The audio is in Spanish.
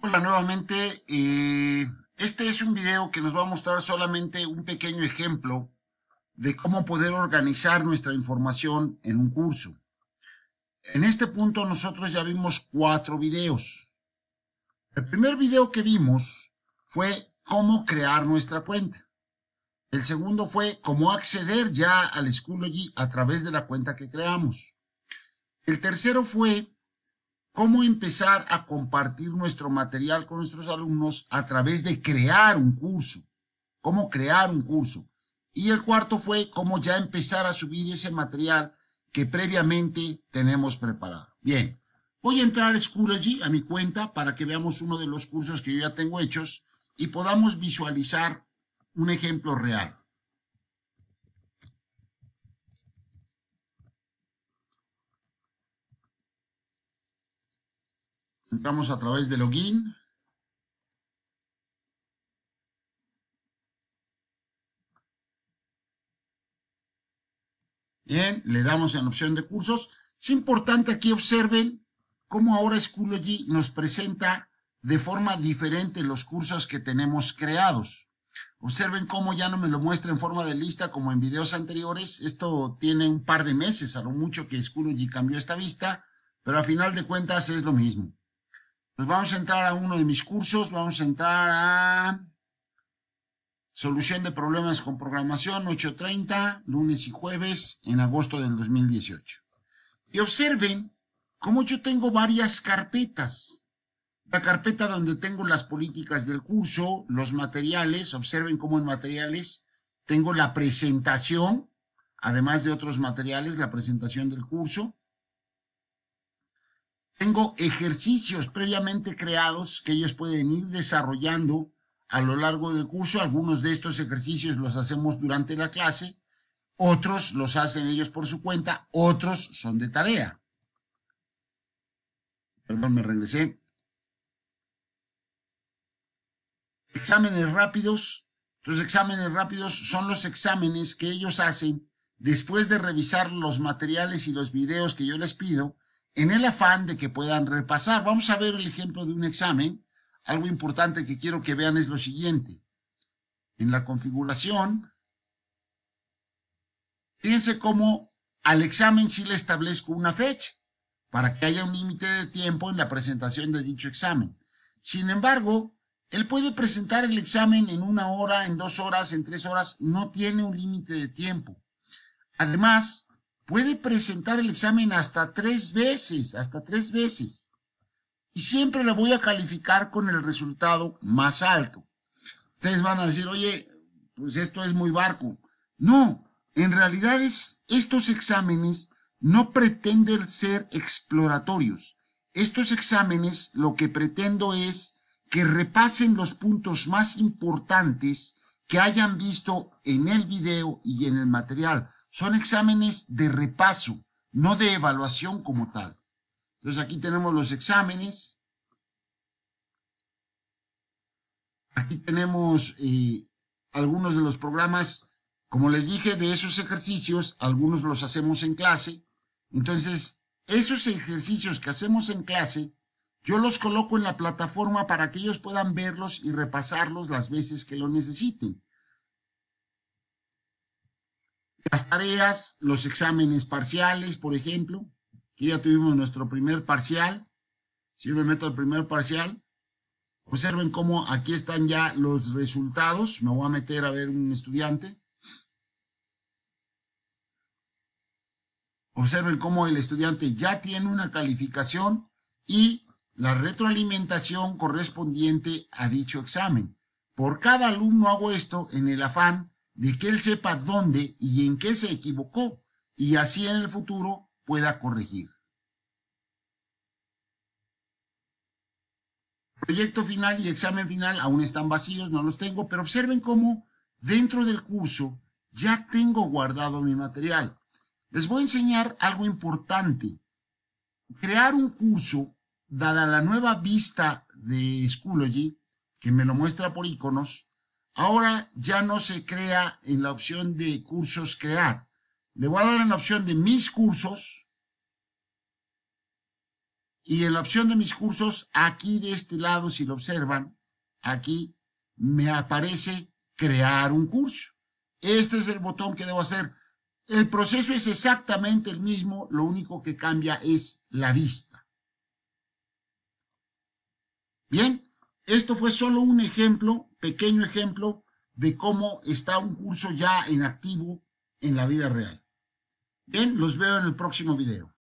Hola nuevamente. Eh, este es un video que nos va a mostrar solamente un pequeño ejemplo de cómo poder organizar nuestra información en un curso. En este punto nosotros ya vimos cuatro videos. El primer video que vimos fue cómo crear nuestra cuenta. El segundo fue cómo acceder ya al Schoology a través de la cuenta que creamos. El tercero fue cómo empezar a compartir nuestro material con nuestros alumnos a través de crear un curso, cómo crear un curso. Y el cuarto fue cómo ya empezar a subir ese material que previamente tenemos preparado. Bien, voy a entrar a Schoology, a mi cuenta, para que veamos uno de los cursos que yo ya tengo hechos y podamos visualizar un ejemplo real. Entramos a través de login. Bien, le damos en opción de cursos. Es importante aquí observen cómo ahora Schoology nos presenta de forma diferente los cursos que tenemos creados. Observen cómo ya no me lo muestra en forma de lista como en videos anteriores. Esto tiene un par de meses, a lo mucho que Schoology cambió esta vista, pero a final de cuentas es lo mismo. Pues vamos a entrar a uno de mis cursos, vamos a entrar a Solución de Problemas con Programación 8.30, lunes y jueves en agosto del 2018. Y observen cómo yo tengo varias carpetas. La carpeta donde tengo las políticas del curso, los materiales, observen cómo en materiales tengo la presentación, además de otros materiales, la presentación del curso. Tengo ejercicios previamente creados que ellos pueden ir desarrollando a lo largo del curso. Algunos de estos ejercicios los hacemos durante la clase, otros los hacen ellos por su cuenta, otros son de tarea. Perdón, me regresé. Exámenes rápidos. Los exámenes rápidos son los exámenes que ellos hacen después de revisar los materiales y los videos que yo les pido en el afán de que puedan repasar. Vamos a ver el ejemplo de un examen. Algo importante que quiero que vean es lo siguiente. En la configuración, fíjense cómo al examen sí le establezco una fecha para que haya un límite de tiempo en la presentación de dicho examen. Sin embargo, él puede presentar el examen en una hora, en dos horas, en tres horas, no tiene un límite de tiempo. Además, puede presentar el examen hasta tres veces, hasta tres veces. Y siempre la voy a calificar con el resultado más alto. Ustedes van a decir, oye, pues esto es muy barco. No, en realidad es, estos exámenes no pretenden ser exploratorios. Estos exámenes lo que pretendo es que repasen los puntos más importantes que hayan visto en el video y en el material son exámenes de repaso, no de evaluación como tal. Entonces aquí tenemos los exámenes. Aquí tenemos eh, algunos de los programas, como les dije, de esos ejercicios, algunos los hacemos en clase. Entonces, esos ejercicios que hacemos en clase, yo los coloco en la plataforma para que ellos puedan verlos y repasarlos las veces que lo necesiten. Las tareas, los exámenes parciales, por ejemplo, que ya tuvimos nuestro primer parcial. Si me meto al primer parcial, observen cómo aquí están ya los resultados. Me voy a meter a ver un estudiante. Observen cómo el estudiante ya tiene una calificación y la retroalimentación correspondiente a dicho examen. Por cada alumno hago esto en el afán de que él sepa dónde y en qué se equivocó y así en el futuro pueda corregir. Proyecto final y examen final aún están vacíos, no los tengo, pero observen cómo dentro del curso ya tengo guardado mi material. Les voy a enseñar algo importante. Crear un curso, dada la nueva vista de Schoology, que me lo muestra por iconos, Ahora ya no se crea en la opción de cursos crear. Le voy a dar en la opción de mis cursos. Y en la opción de mis cursos, aquí de este lado, si lo observan, aquí me aparece crear un curso. Este es el botón que debo hacer. El proceso es exactamente el mismo, lo único que cambia es la vista. Bien, esto fue solo un ejemplo, pequeño ejemplo, de cómo está un curso ya en activo en la vida real. Bien, los veo en el próximo video.